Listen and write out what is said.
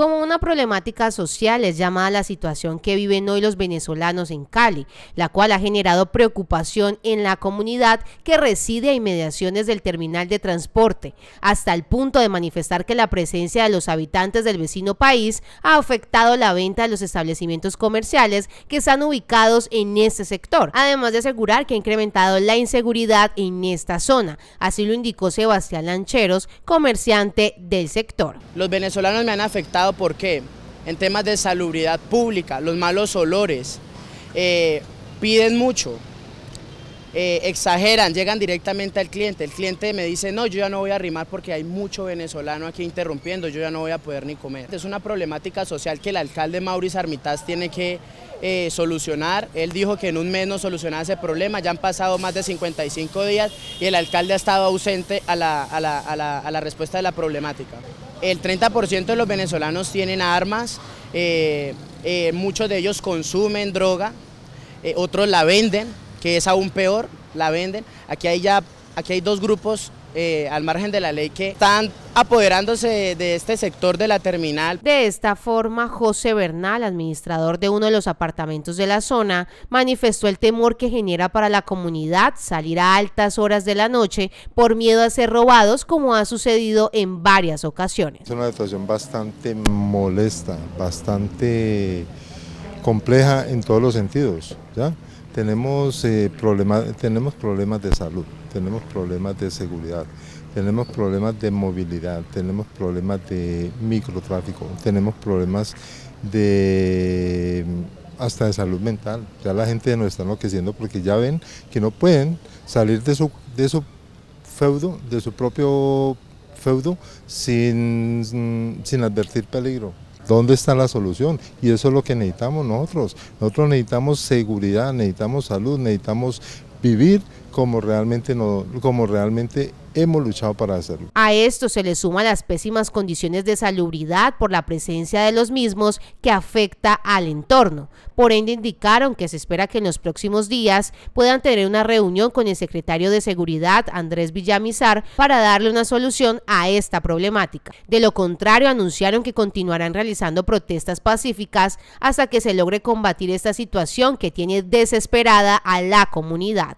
como una problemática social es llamada la situación que viven hoy los venezolanos en Cali, la cual ha generado preocupación en la comunidad que reside a inmediaciones del terminal de transporte, hasta el punto de manifestar que la presencia de los habitantes del vecino país ha afectado la venta de los establecimientos comerciales que están ubicados en este sector, además de asegurar que ha incrementado la inseguridad en esta zona. Así lo indicó Sebastián Lancheros, comerciante del sector. Los venezolanos me han afectado porque por En temas de salubridad pública, los malos olores, eh, piden mucho, eh, exageran, llegan directamente al cliente. El cliente me dice, no, yo ya no voy a arrimar porque hay mucho venezolano aquí interrumpiendo, yo ya no voy a poder ni comer. Es una problemática social que el alcalde Mauricio Armitaz tiene que eh, solucionar. Él dijo que en un mes no solucionaba ese problema, ya han pasado más de 55 días y el alcalde ha estado ausente a la respuesta de la problemática el 30% de los venezolanos tienen armas, eh, eh, muchos de ellos consumen droga, eh, otros la venden, que es aún peor, la venden. Aquí hay ya, aquí hay dos grupos eh, al margen de la ley que están apoderándose de este sector de la terminal. De esta forma, José Bernal, administrador de uno de los apartamentos de la zona, manifestó el temor que genera para la comunidad salir a altas horas de la noche por miedo a ser robados, como ha sucedido en varias ocasiones. Es una situación bastante molesta, bastante compleja en todos los sentidos, tenemos, eh, tenemos problemas de salud, tenemos problemas de seguridad, tenemos problemas de movilidad, tenemos problemas de microtráfico, tenemos problemas de mm, hasta de salud mental. Ya la gente nos está enloqueciendo porque ya ven que no pueden salir de su, feudo, de su propio feudo, sin mm, advertir peligro. ¿Dónde está la solución? Y eso es lo que necesitamos nosotros. Nosotros necesitamos seguridad, necesitamos salud, necesitamos vivir como realmente, no, como realmente hemos luchado para hacerlo. A esto se le suma las pésimas condiciones de salubridad por la presencia de los mismos que afecta al entorno. Por ende, indicaron que se espera que en los próximos días puedan tener una reunión con el secretario de Seguridad, Andrés Villamizar, para darle una solución a esta problemática. De lo contrario, anunciaron que continuarán realizando protestas pacíficas hasta que se logre combatir esta situación que tiene desesperada a la comunidad.